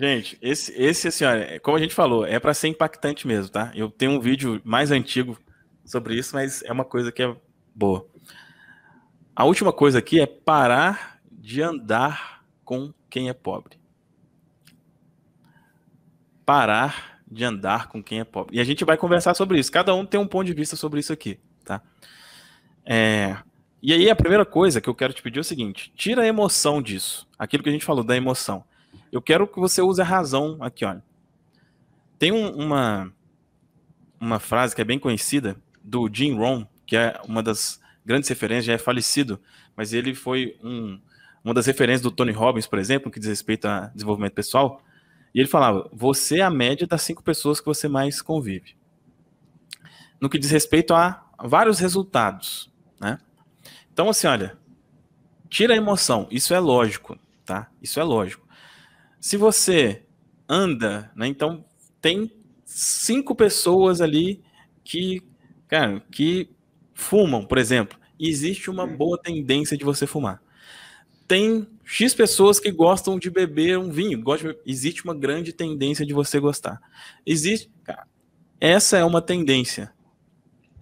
Gente, esse, esse assim, olha, é, como a gente falou, é para ser impactante mesmo, tá? Eu tenho um vídeo mais antigo sobre isso, mas é uma coisa que é boa. A última coisa aqui é parar de andar com quem é pobre. Parar de andar com quem é pobre. E a gente vai conversar sobre isso. Cada um tem um ponto de vista sobre isso aqui, tá? É, e aí a primeira coisa que eu quero te pedir é o seguinte: tira a emoção disso, aquilo que a gente falou da emoção. Eu quero que você use a razão aqui, olha. Tem um, uma, uma frase que é bem conhecida do Jim Rohn, que é uma das grandes referências, já é falecido, mas ele foi um, uma das referências do Tony Robbins, por exemplo, que diz respeito a desenvolvimento pessoal. E ele falava: você é a média das cinco pessoas que você mais convive. No que diz respeito a vários resultados, né? Então, assim, olha, tira a emoção, isso é lógico, tá? Isso é lógico. Se você anda, né? Então tem cinco pessoas ali que, cara, que fumam, por exemplo. E existe uma boa tendência de você fumar. Tem X pessoas que gostam de beber um vinho. existe uma grande tendência de você gostar. Existe. Cara, essa é uma tendência.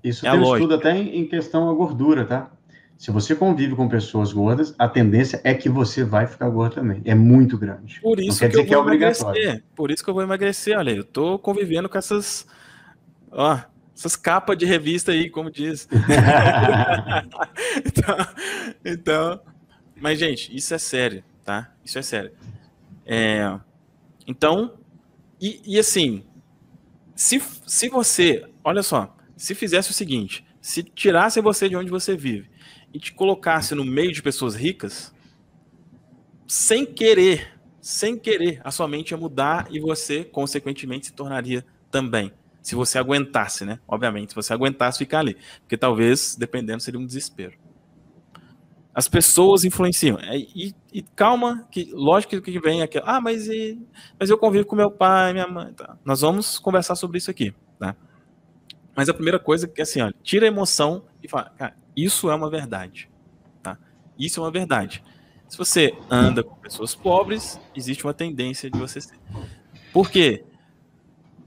Isso é tem lógico. estudo até em questão à gordura, tá? Se você convive com pessoas gordas, a tendência é que você vai ficar gordo também. É muito grande. Por isso que, eu vou que é Emagrecer. Por isso que eu vou emagrecer. Olha, eu tô convivendo com essas. Ó, essas capas de revista aí, como diz. então, então. Mas, gente, isso é sério, tá? Isso é sério. É, então, e, e assim, se, se você. Olha só, se fizesse o seguinte: se tirasse você de onde você vive e te colocasse no meio de pessoas ricas, sem querer, sem querer, a sua mente ia mudar e você, consequentemente, se tornaria também. Se você aguentasse, né? Obviamente, se você aguentasse ficar ali. Porque talvez, dependendo, seria um desespero. As pessoas influenciam. É, e, e calma, que lógico que vem aquilo. Ah, mas, e, mas eu convivo com meu pai, minha mãe. Tá. Nós vamos conversar sobre isso aqui. Tá? Mas a primeira coisa é que assim, olha, tira a emoção e fala, cara, isso é uma verdade. Tá? Isso é uma verdade. Se você anda com pessoas pobres, existe uma tendência de você ser. Por quê?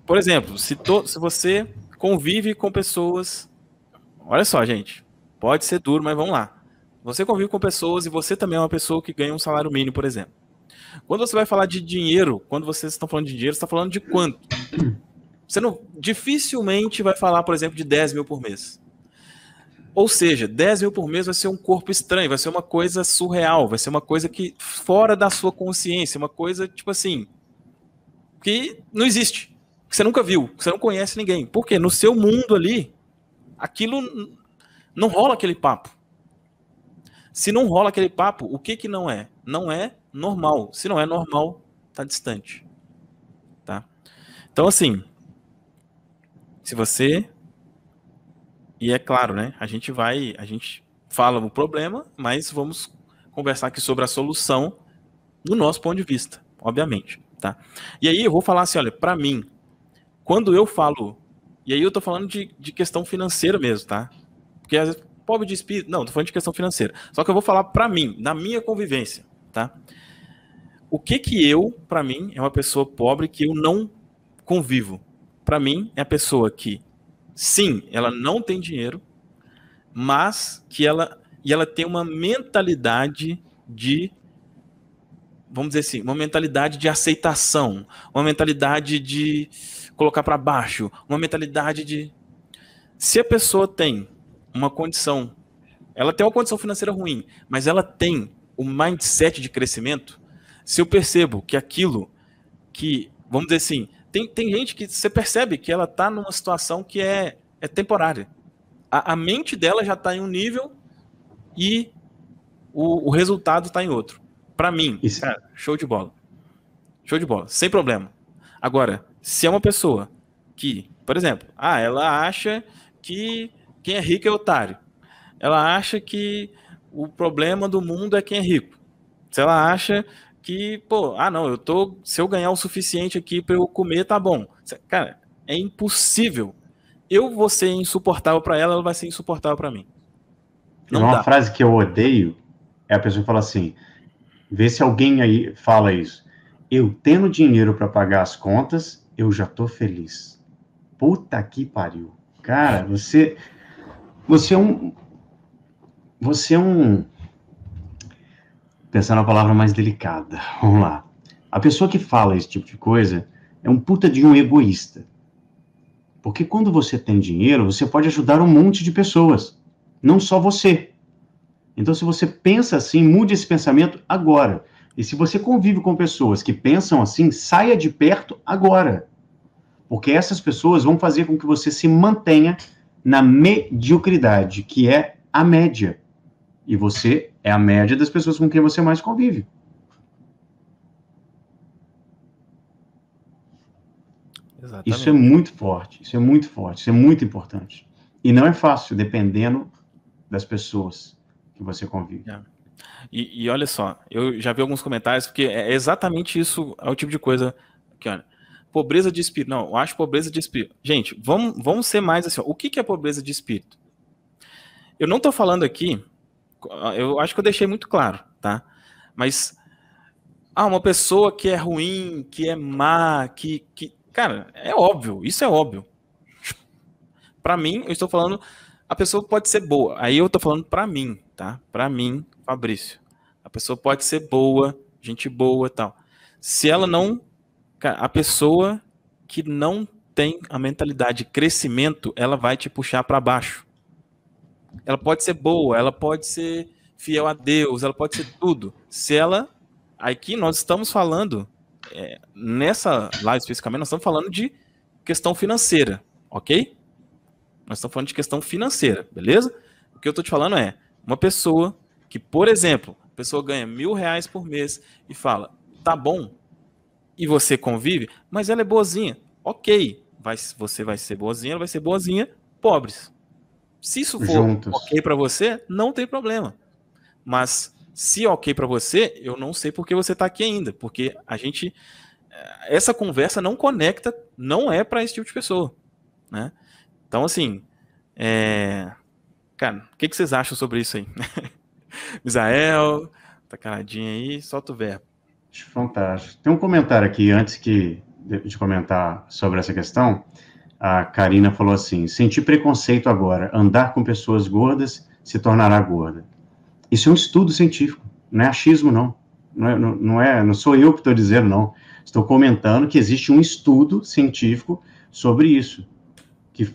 Por exemplo, se, to... se você convive com pessoas. Olha só, gente. Pode ser duro, mas vamos lá. Você convive com pessoas e você também é uma pessoa que ganha um salário mínimo, por exemplo. Quando você vai falar de dinheiro, quando vocês estão falando de dinheiro, você está falando de quanto? Você não dificilmente vai falar, por exemplo, de 10 mil por mês. Ou seja, 10 mil por mês vai ser um corpo estranho, vai ser uma coisa surreal, vai ser uma coisa que fora da sua consciência, uma coisa tipo assim, que não existe, que você nunca viu, que você não conhece ninguém. Porque no seu mundo ali, aquilo não rola aquele papo. Se não rola aquele papo, o que que não é? Não é normal. Se não é normal, tá distante. Tá? Então assim, se você e é claro, né? A gente vai, a gente fala o problema, mas vamos conversar aqui sobre a solução do nosso ponto de vista, obviamente, tá? E aí eu vou falar assim, olha, para mim, quando eu falo, e aí eu tô falando de, de questão financeira mesmo, tá? Porque às vezes, pobre de espírito, não, tô falando de questão financeira. Só que eu vou falar para mim, na minha convivência, tá? O que que eu, para mim, é uma pessoa pobre que eu não convivo? Para mim, é a pessoa que sim, ela não tem dinheiro, mas que ela e ela tem uma mentalidade de vamos dizer assim, uma mentalidade de aceitação, uma mentalidade de colocar para baixo, uma mentalidade de se a pessoa tem uma condição, ela tem uma condição financeira ruim, mas ela tem o um mindset de crescimento, se eu percebo que aquilo que, vamos dizer assim, tem, tem gente que você percebe que ela está numa situação que é, é temporária. A, a mente dela já está em um nível e o, o resultado está em outro. Para mim, cara, show de bola. Show de bola, sem problema. Agora, se é uma pessoa que, por exemplo, ah, ela acha que quem é rico é otário. Ela acha que o problema do mundo é quem é rico. Se ela acha que, pô, ah não, eu tô, se eu ganhar o suficiente aqui para eu comer, tá bom. Cara, é impossível. Eu vou ser insuportável para ela, ela vai ser insuportável para mim. Não uma dá. frase que eu odeio é a pessoa fala assim: vê se alguém aí fala isso. Eu tendo dinheiro para pagar as contas, eu já tô feliz. Puta que pariu. Cara, você você é um você é um pensar na palavra mais delicada. Vamos lá. A pessoa que fala esse tipo de coisa é um puta de um egoísta. Porque quando você tem dinheiro, você pode ajudar um monte de pessoas, não só você. Então, se você pensa assim, mude esse pensamento agora. E se você convive com pessoas que pensam assim, saia de perto agora. Porque essas pessoas vão fazer com que você se mantenha na mediocridade, que é a média. E você é a média das pessoas com quem você mais convive. Exatamente. Isso é muito forte, isso é muito forte, isso é muito importante. E não é fácil, dependendo das pessoas que você convive. É. E, e, olha só, eu já vi alguns comentários, porque é exatamente isso, é o tipo de coisa que, olha, pobreza de espírito. Não, eu acho pobreza de espírito. Gente, vamos, vamos ser mais assim. Ó, o que, que é pobreza de espírito? Eu não estou falando aqui eu acho que eu deixei muito claro, tá? Mas ah, uma pessoa que é ruim, que é má, que, que cara, é óbvio, isso é óbvio. Para mim, eu estou falando a pessoa pode ser boa. Aí eu estou falando para mim, tá? Para mim, Fabrício. A pessoa pode ser boa, gente boa, tal. Se ela não a pessoa que não tem a mentalidade de crescimento, ela vai te puxar para baixo. Ela pode ser boa, ela pode ser fiel a Deus, ela pode ser tudo. Se ela. Aqui nós estamos falando, é, nessa live especificamente, nós estamos falando de questão financeira, ok? Nós estamos falando de questão financeira, beleza? O que eu estou te falando é uma pessoa que, por exemplo, a pessoa ganha mil reais por mês e fala, tá bom, e você convive, mas ela é boazinha. Ok, vai, você vai ser boazinha, ela vai ser boazinha, pobres. Se isso for Juntos. ok para você, não tem problema. Mas se é ok para você, eu não sei por que você está aqui ainda, porque a gente eh, essa conversa não conecta, não é para esse tipo de pessoa, né? Então assim, é... cara, o que, que, vocês acham sobre isso aí? Misael, tá caladinho aí, solta o verbo. Fantástico. Tem um comentário aqui antes que de comentar sobre essa questão a Karina falou assim: sentir preconceito agora, andar com pessoas gordas se tornará gorda. Isso é um estudo científico, não é achismo, não. Não é, não, é, não sou eu que estou dizendo, não. Estou comentando que existe um estudo científico sobre isso, que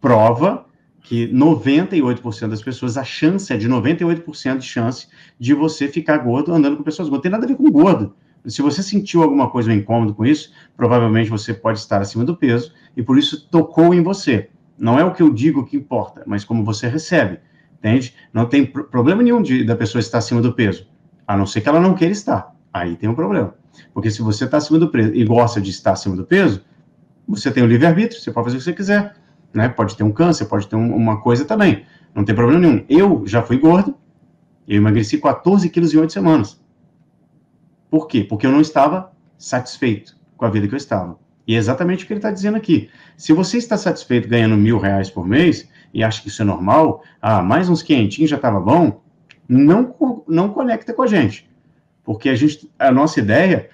prova que 98% das pessoas, a chance é de 98% de chance de você ficar gordo andando com pessoas gordas. Não tem nada a ver com gordo. Se você sentiu alguma coisa um incômodo com isso, provavelmente você pode estar acima do peso e por isso tocou em você. Não é o que eu digo que importa, mas como você recebe, entende? Não tem pr problema nenhum de, da pessoa estar acima do peso, a não ser que ela não queira estar. Aí tem um problema. Porque se você está acima do peso e gosta de estar acima do peso, você tem o livre-arbítrio, você pode fazer o que você quiser. Né? Pode ter um câncer, pode ter um, uma coisa também. Não tem problema nenhum. Eu já fui gordo, eu emagreci 14 quilos em 8 semanas. Por quê? Porque eu não estava satisfeito com a vida que eu estava. E é exatamente o que ele está dizendo aqui. Se você está satisfeito ganhando mil reais por mês e acha que isso é normal, ah, mais uns quentinhos já estava bom, não, não conecta com a gente. Porque a, gente, a nossa ideia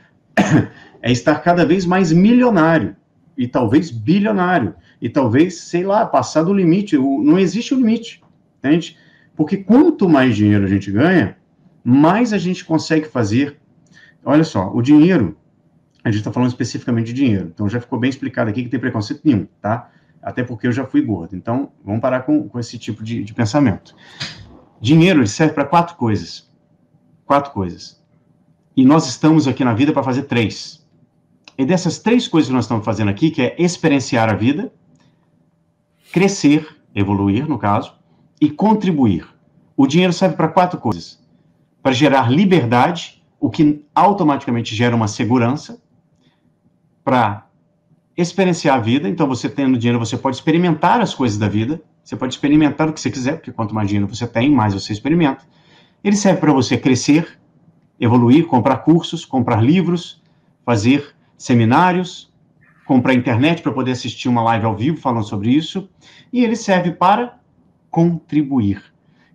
é estar cada vez mais milionário e talvez bilionário e talvez, sei lá, passar do limite. não existe o um limite, entende? Porque quanto mais dinheiro a gente ganha, mais a gente consegue fazer olha só, o dinheiro, a gente está falando especificamente de dinheiro, então já ficou bem explicado aqui que tem preconceito nenhum, tá? Até porque eu já fui gordo, então vamos parar com, com esse tipo de, de pensamento. Dinheiro serve para quatro coisas. Quatro coisas. E nós estamos aqui na vida para fazer três. E dessas três coisas que nós estamos fazendo aqui, que é experienciar a vida, crescer, evoluir, no caso, e contribuir. O dinheiro serve para quatro coisas: para gerar liberdade, o que automaticamente gera uma segurança para experienciar a vida. Então, você tendo dinheiro, você pode experimentar as coisas da vida, você pode experimentar o que você quiser, porque quanto mais dinheiro você tem, mais você experimenta. Ele serve para você crescer, evoluir, comprar cursos, comprar livros, fazer seminários, comprar internet para poder assistir uma live ao vivo falando sobre isso. E ele serve para contribuir.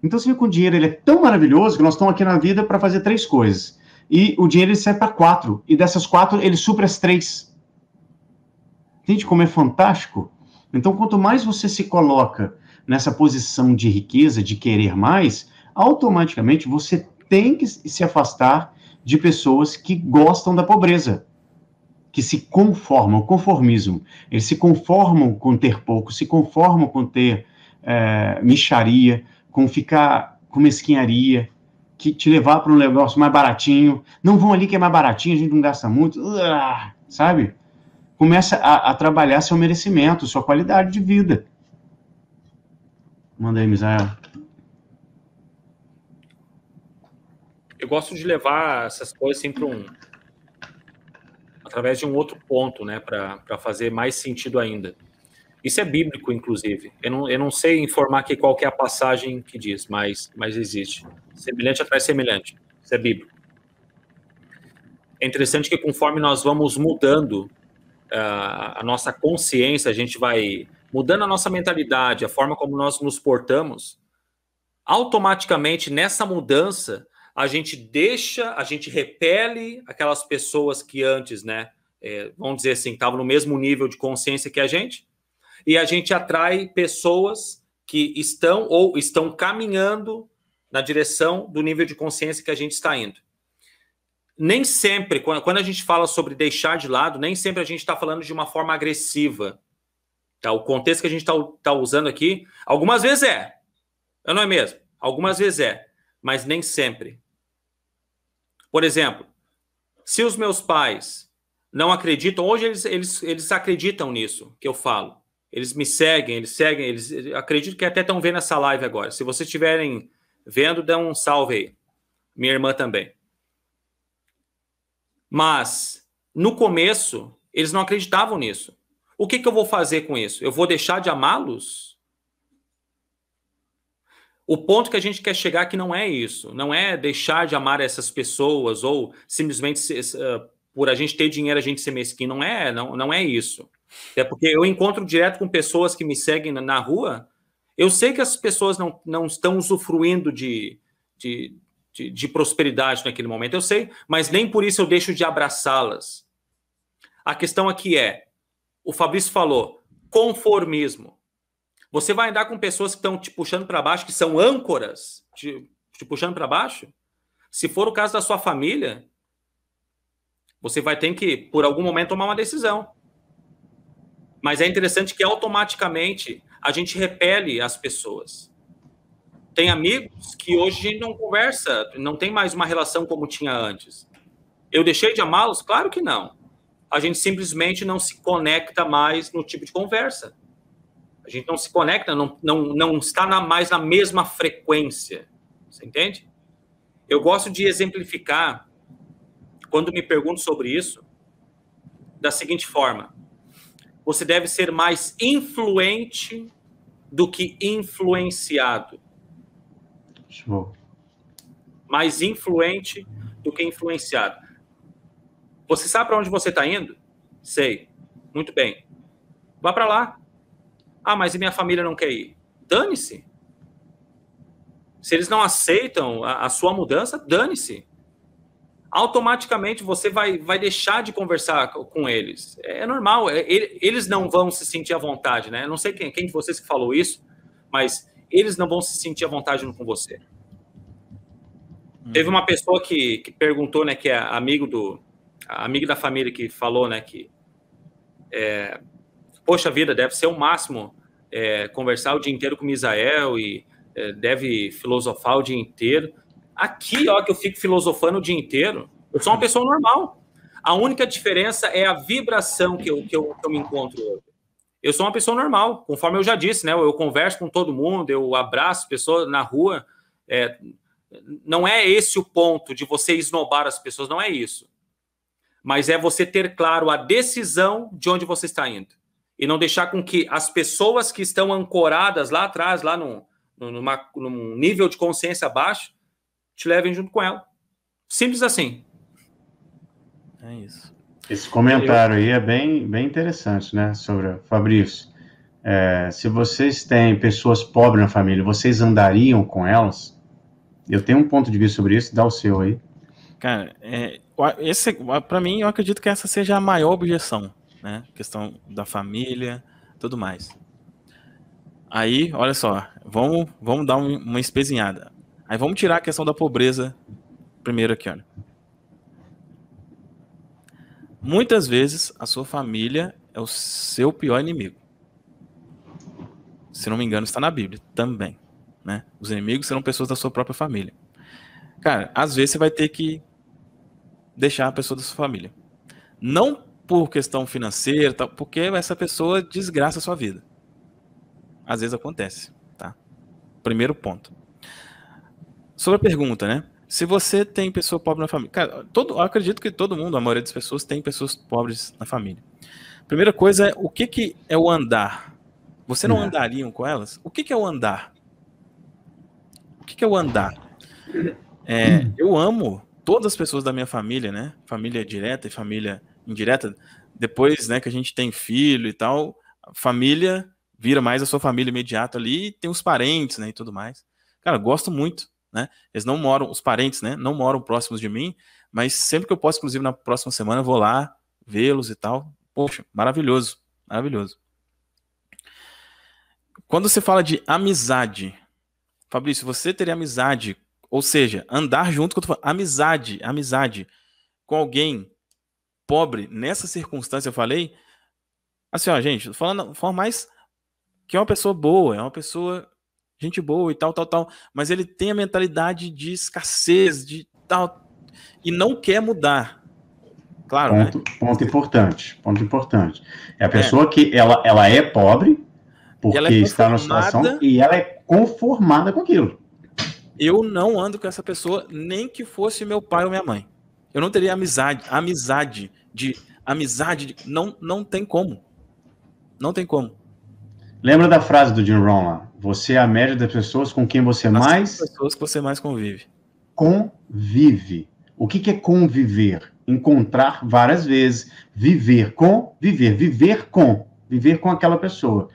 Então, você vê que o dinheiro ele é tão maravilhoso que nós estamos aqui na vida para fazer três coisas: e o dinheiro ele serve para quatro. E dessas quatro, ele supra as três. Entende como é fantástico? Então, quanto mais você se coloca nessa posição de riqueza, de querer mais, automaticamente você tem que se afastar de pessoas que gostam da pobreza, que se conformam, conformismo. Eles se conformam com ter pouco, se conformam com ter é, micharia, com ficar com mesquinharia, que te levar para um negócio mais baratinho. Não vão ali que é mais baratinho, a gente não gasta muito, ah, sabe? Começa a, a, trabalhar seu merecimento, sua qualidade de vida. Manda aí, Misael. Eu gosto de levar essas coisas sempre um através de um outro ponto, né, para fazer mais sentido ainda. Isso é bíblico, inclusive. Eu não, eu não sei informar aqui qual que é a passagem que diz, mas, mas existe. Semelhante atrás semelhante. Isso é bíblico. É interessante que conforme nós vamos mudando uh, a nossa consciência, a gente vai mudando a nossa mentalidade, a forma como nós nos portamos, automaticamente nessa mudança a gente deixa, a gente repele aquelas pessoas que antes, né, é, vamos dizer assim, estavam no mesmo nível de consciência que a gente, e a gente atrai pessoas que estão ou estão caminhando na direção do nível de consciência que a gente está indo. Nem sempre, quando a gente fala sobre deixar de lado, nem sempre a gente está falando de uma forma agressiva. Tá? O contexto que a gente está tá usando aqui, algumas vezes é, é, não é mesmo? Algumas vezes é, mas nem sempre. Por exemplo, se os meus pais não acreditam, hoje eles, eles, eles acreditam nisso que eu falo. Eles me seguem, eles seguem, eles acredito que até estão vendo essa live agora. Se vocês estiverem vendo, dê um salve aí. Minha irmã também. Mas no começo eles não acreditavam nisso. O que, que eu vou fazer com isso? Eu vou deixar de amá-los? O ponto que a gente quer chegar é que não é isso, não é deixar de amar essas pessoas ou simplesmente se, uh, por a gente ter dinheiro a gente ser mesquinho. Não é, não, não é isso. É porque eu encontro direto com pessoas que me seguem na, na rua. Eu sei que as pessoas não, não estão usufruindo de, de, de, de prosperidade naquele momento, eu sei, mas nem por isso eu deixo de abraçá-las. A questão aqui é: o Fabrício falou, conformismo. Você vai andar com pessoas que estão te puxando para baixo, que são âncoras te, te puxando para baixo? Se for o caso da sua família, você vai ter que, por algum momento, tomar uma decisão. Mas é interessante que automaticamente a gente repele as pessoas. Tem amigos que hoje não conversa, não tem mais uma relação como tinha antes. Eu deixei de amá-los? Claro que não. A gente simplesmente não se conecta mais no tipo de conversa. A gente não se conecta, não, não, não está na, mais na mesma frequência. Você entende? Eu gosto de exemplificar quando me pergunto sobre isso, da seguinte forma: você deve ser mais influente do que influenciado. Show. Mais influente do que influenciado. Você sabe para onde você está indo? Sei. Muito bem. Vá para lá. Ah, mas e minha família não quer ir? Dane-se. Se eles não aceitam a, a sua mudança, dane-se automaticamente você vai, vai deixar de conversar com eles. É, é normal, é, eles não vão se sentir à vontade, né? não sei quem, quem de vocês que falou isso, mas eles não vão se sentir à vontade com você. Hum. Teve uhum. uma pessoa que, que perguntou, né, que é amigo do amigo da família que falou, né, que é, poxa vida, deve ser o máximo é, conversar o dia inteiro com Misael e é, deve filosofar o dia inteiro. Aqui, ó, que eu fico filosofando o dia inteiro, eu sou uma pessoa normal. A única diferença é a vibração que eu, que eu, que eu me encontro hoje. Eu sou uma pessoa normal, conforme eu já disse, né? Eu converso com todo mundo, eu abraço pessoas na rua. É, não é esse o ponto de você esnobar as pessoas, não é isso. Mas é você ter claro a decisão de onde você está indo. E não deixar com que as pessoas que estão ancoradas lá atrás, lá numa, num nível de consciência baixo, te levem junto com ela. Simples assim. É isso. Esse comentário aí é bem, bem interessante, né? Sobre Fabrício. É, se vocês têm pessoas pobres na família, vocês andariam com elas? Eu tenho um ponto de vista sobre isso, dá o seu aí. Cara, é, esse, para mim, eu acredito que essa seja a maior objeção, né? Questão da família, tudo mais. Aí, olha só, vamos, vamos dar um, uma espezinhada. Aí vamos tirar a questão da pobreza primeiro aqui, olha. Muitas vezes a sua família é o seu pior inimigo. Se não me engano, está na Bíblia também. Né? Os inimigos serão pessoas da sua própria família. Cara, às vezes você vai ter que deixar a pessoa da sua família. Não por questão financeira, porque essa pessoa desgraça a sua vida. Às vezes acontece, tá? Primeiro ponto. Sobre a pergunta, né? Se você tem pessoa pobre na família. Cara, todo, eu acredito que todo mundo, a maioria das pessoas, tem pessoas pobres na família. Primeira coisa é o que, que é o andar? Você não é. andariam com elas? O que, que é o andar? O que, que é o andar? É, eu amo todas as pessoas da minha família, né? Família direta e família indireta. Depois, né, que a gente tem filho e tal, família vira mais a sua família imediata ali, e tem os parentes, né, e tudo mais. Cara, gosto muito né? Eles não moram, os parentes, né? Não moram próximos de mim, mas sempre que eu posso, inclusive na próxima semana, eu vou lá vê-los e tal. Poxa, maravilhoso, maravilhoso. Quando você fala de amizade, Fabrício, você teria amizade, ou seja, andar junto com amizade, amizade com alguém pobre nessa circunstância, eu falei, assim, ó, gente, falando de forma mais que é uma pessoa boa, é uma pessoa gente boa e tal, tal, tal, mas ele tem a mentalidade de escassez, de tal, e não quer mudar. Claro, né? ponto, né? ponto importante, ponto importante. É a é. pessoa é. que ela, ela é pobre, é porque é está na situação, e ela é conformada com aquilo. Eu não ando com essa pessoa, nem que fosse meu pai ou minha mãe. Eu não teria amizade, amizade de amizade, de, não, não tem como. Não tem como. Lembra da frase do Jim Rohn lá? Você é a média das pessoas com quem você As mais. pessoas que você mais convive. Convive. O que, que é conviver? Encontrar várias vezes. Viver com, viver, viver com, viver com aquela pessoa.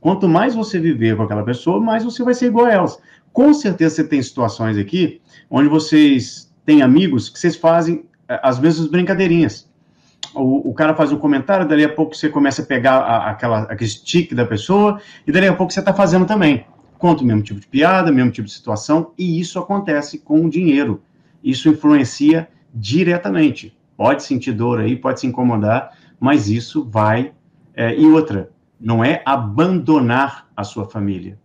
Quanto mais você viver com aquela pessoa, mais você vai ser igual a elas. Com certeza você tem situações aqui onde vocês têm amigos que vocês fazem eh, as mesmas brincadeirinhas o, o, cara faz um comentário, dali a pouco você começa a pegar a, aquela, aquele tique da pessoa, e dali a pouco você está fazendo também. Conta o mesmo tipo de piada, mesmo tipo de situação, e isso acontece com o dinheiro. Isso influencia diretamente. Pode sentir dor aí, pode se incomodar, mas isso vai. É, e outra, não é abandonar a sua família.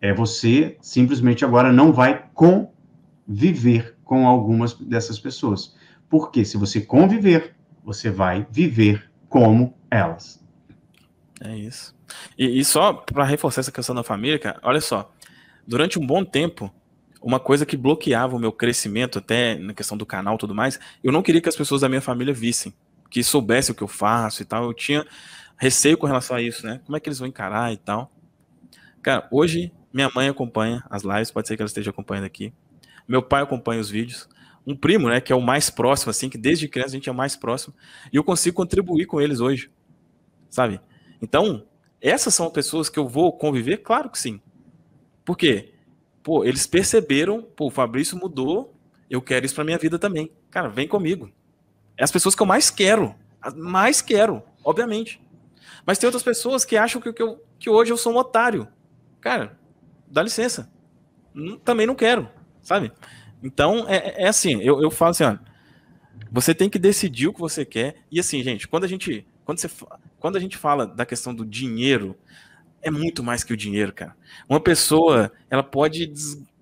É você simplesmente agora não vai conviver com algumas dessas pessoas. Porque se você conviver, você vai viver como elas. É isso. E, e só para reforçar essa questão da família, cara, olha só. Durante um bom tempo, uma coisa que bloqueava o meu crescimento, até na questão do canal e tudo mais, eu não queria que as pessoas da minha família vissem, que soubessem o que eu faço e tal. Eu tinha receio com relação a isso, né? Como é que eles vão encarar e tal. Cara, hoje minha mãe acompanha as lives, pode ser que ela esteja acompanhando aqui. Meu pai acompanha os vídeos um primo, né, que é o mais próximo, assim, que desde criança a gente é mais próximo, e eu consigo contribuir com eles hoje, sabe? Então, essas são pessoas que eu vou conviver? Claro que sim. Por quê? Pô, eles perceberam, pô, o Fabrício mudou, eu quero isso pra minha vida também. Cara, vem comigo. É as pessoas que eu mais quero, mais quero, obviamente. Mas tem outras pessoas que acham que, que, eu, que hoje eu sou um otário. Cara, dá licença. Também não quero, sabe? Então, é, é assim, eu, eu falo assim, olha, você tem que decidir o que você quer. E assim, gente, quando a gente, quando você, quando a gente fala da questão do dinheiro, é muito mais que o dinheiro, cara. Uma pessoa, ela pode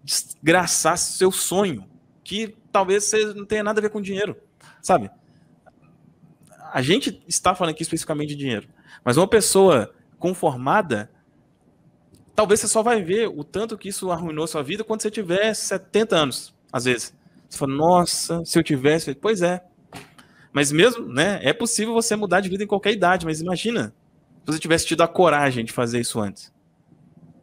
desgraçar seu sonho, que talvez você não tenha nada a ver com dinheiro, sabe? A gente está falando aqui especificamente de dinheiro, mas uma pessoa conformada, talvez você só vai ver o tanto que isso arruinou sua vida quando você tiver 70 anos às vezes. Você fala, nossa, se eu tivesse. Pois é. Mas mesmo, né? É possível você mudar de vida em qualquer idade, mas imagina se você tivesse tido a coragem de fazer isso antes.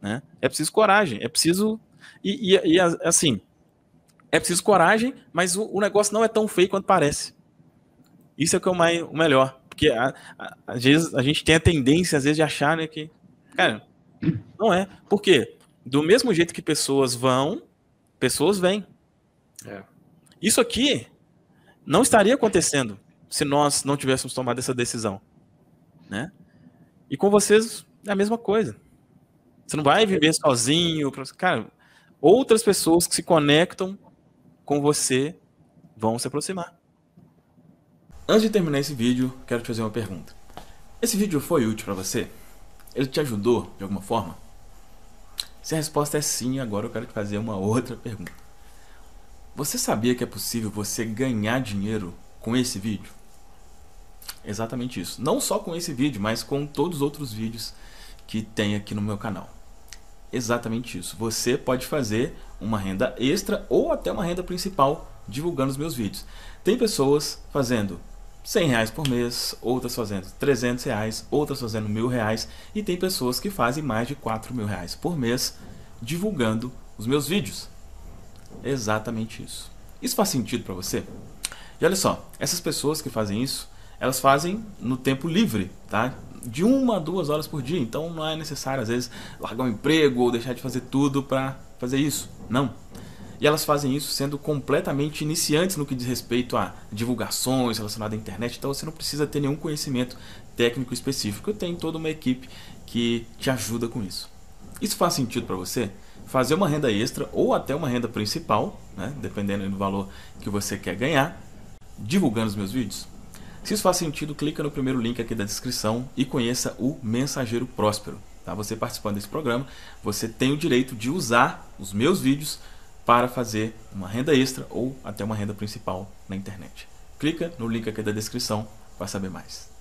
Né? É preciso coragem, é preciso. E, e, e assim, é preciso coragem, mas o, o, negócio não é tão feio quanto parece. Isso é que é o, mais, o melhor. Porque a, a, às vezes a gente tem a tendência, às vezes, de achar né, que. Cara, não é. Por quê? Do mesmo jeito que pessoas vão, pessoas vêm. É. Isso aqui não estaria acontecendo se nós não tivéssemos tomado essa decisão, né? E com vocês é a mesma coisa. Você não vai viver sozinho, cara. Outras pessoas que se conectam com você vão se aproximar. Antes de terminar esse vídeo, quero te fazer uma pergunta. Esse vídeo foi útil para você? Ele te ajudou de alguma forma? Se a resposta é sim, agora eu quero te fazer uma outra pergunta. Você sabia que é possível você ganhar dinheiro com esse vídeo? Exatamente isso. Não só com esse vídeo, mas com todos os outros vídeos que tem aqui no meu canal. Exatamente isso. Você pode fazer uma renda extra ou até uma renda principal divulgando os meus vídeos. Tem pessoas fazendo 100 reais por mês, outras fazendo 300 reais, outras fazendo mil reais e tem pessoas que fazem mais de 4 mil reais por mês divulgando os meus vídeos. Exatamente isso. Isso faz sentido para você? E olha só, essas pessoas que fazem isso, elas fazem no tempo livre, tá? De uma a duas horas por dia. Então não é necessário, às vezes, largar o um emprego ou deixar de fazer tudo para fazer isso. Não. E elas fazem isso sendo completamente iniciantes no que diz respeito a divulgações relacionadas à internet. Então você não precisa ter nenhum conhecimento técnico específico. Eu tenho toda uma equipe que te ajuda com isso. Isso faz sentido para você? fazer uma renda extra ou até uma renda principal, né, dependendo do valor que você quer ganhar, divulgando os meus vídeos? Se isso faz sentido, clica no primeiro link aqui da descrição e conheça o Mensageiro Próspero. Tá? Você participando desse programa, você tem o direito de usar os meus vídeos para fazer uma renda extra ou até uma renda principal na internet. Clica no link aqui da descrição para saber mais.